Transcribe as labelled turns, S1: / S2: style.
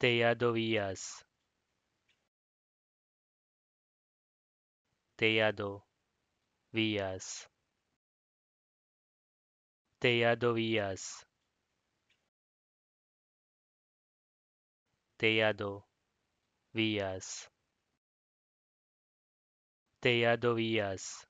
S1: vías Teado Vías vías Teado Vías vías